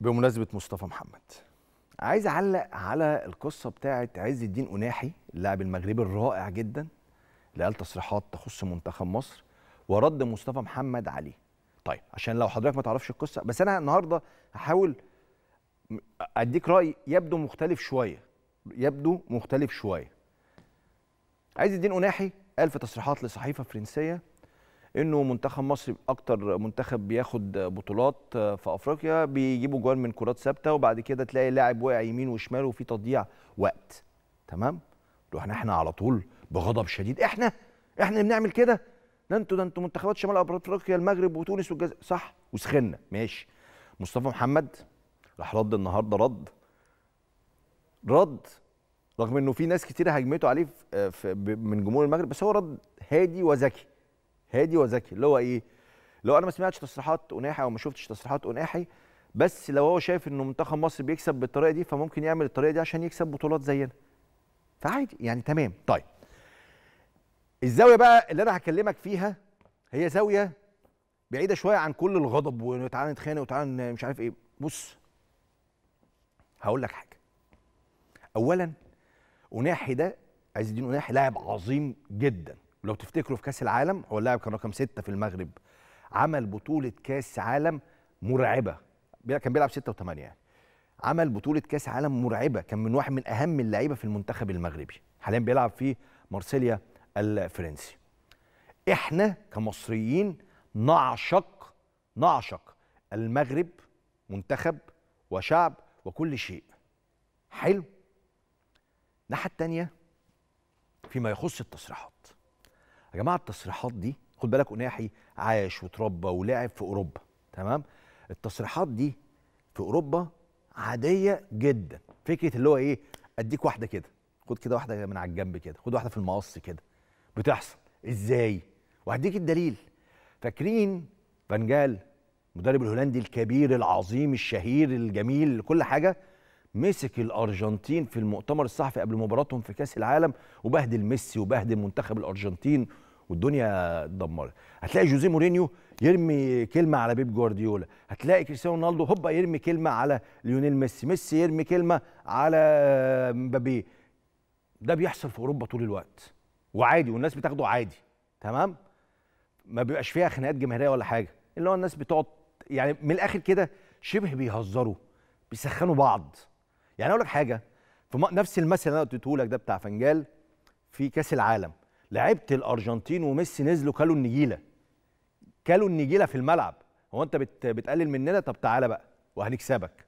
بمناسبه مصطفى محمد عايز اعلق على القصه بتاعه عز الدين اناحي اللاعب المغربي الرائع جدا اللي قال تصريحات تخص منتخب مصر ورد مصطفى محمد عليه طيب عشان لو حضرتك ما تعرفش القصه بس انا النهارده هحاول اديك راي يبدو مختلف شويه يبدو مختلف شويه عز الدين اناحي قال في تصريحات لصحيفه فرنسيه انه منتخب مصر اكتر منتخب بياخد بطولات في افريقيا بيجيبوا جوان من كرات ثابته وبعد كده تلاقي لاعب واقع يمين وشمال وفي تضييع وقت تمام رحنا احنا على طول بغضب شديد احنا احنا اللي بنعمل كده ده انتوا ده انتوا منتخبات شمال افريقيا المغرب وتونس والجزائر صح وسخنا ماشي مصطفى محمد راح رد النهارده رد رد رغم انه في ناس كتير هجمته عليه من جمهور المغرب بس هو رد هادي وذكي هادي وذكي اللي هو ايه لو انا ما سمعتش تصريحات قناحي او ما شفتش تصريحات قناحي بس لو هو شايف انه منتخب مصر بيكسب بالطريقه دي فممكن يعمل الطريقه دي عشان يكسب بطولات زينا فعادي يعني تمام طيب الزاويه بقى اللي انا هكلمك فيها هي زاويه بعيده شويه عن كل الغضب وتعالى نتخانق وتعالى مش عارف ايه بص هقول لك حاجه اولا قناحي ده عز الدين قناحي لاعب عظيم جدا ولو تفتكروا في كاس العالم هو اللاعب كان رقم ستة في المغرب عمل بطوله كاس عالم مرعبه كان بيلعب ستة وثمانية يعني عمل بطوله كاس عالم مرعبه كان من واحد من اهم اللعيبه في المنتخب المغربي حاليا بيلعب في مارسيليا الفرنسي احنا كمصريين نعشق نعشق المغرب منتخب وشعب وكل شيء حلو الناحيه الثانيه فيما يخص التصريحات يا جماعه التصريحات دي خد بالك قناحي عاش وتربى ولعب في اوروبا تمام التصريحات دي في اوروبا عاديه جدا فكره اللي هو ايه اديك واحده كده خد كده واحده من على الجنب كده خد واحده في المقص كده بتحصل ازاي وهديك الدليل فاكرين فانجال مدرب الهولندي الكبير العظيم الشهير الجميل كل حاجه مسك الارجنتين في المؤتمر الصحفي قبل مباراتهم في كاس العالم وبهدل ميسي وبهدل منتخب الارجنتين والدنيا اتدمرت هتلاقي جوزيه مورينيو يرمي كلمه على بيب جوارديولا هتلاقي كريستيانو رونالدو هوبا يرمي كلمه على ليونيل ميسي ميسي يرمي كلمه على مبابي ده بيحصل في اوروبا طول الوقت وعادي والناس بتاخده عادي تمام ما بيبقاش فيها خناقات جماهيريه ولا حاجه اللي هو الناس بتقعد يعني من الاخر كده شبه بيهزروا بيسخنوا بعض يعني اقول لك حاجه في نفس المثل اللي انا قلته لك ده بتاع فنجال في كاس العالم لعبت الارجنتين وميسي نزلوا كلوا النجيله كلوا النجيله في الملعب هو انت بت بتقلل مننا طب تعالى بقى وهنكسبك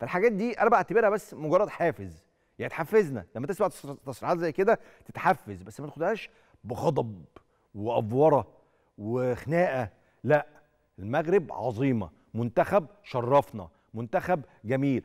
فالحاجات دي انا بعتبرها بس مجرد حافز يعني تحفزنا لما تسمع تصريحات زي كده تتحفز بس ما تاخدهاش بغضب وافوره وخناقه لا المغرب عظيمه منتخب شرفنا منتخب جميل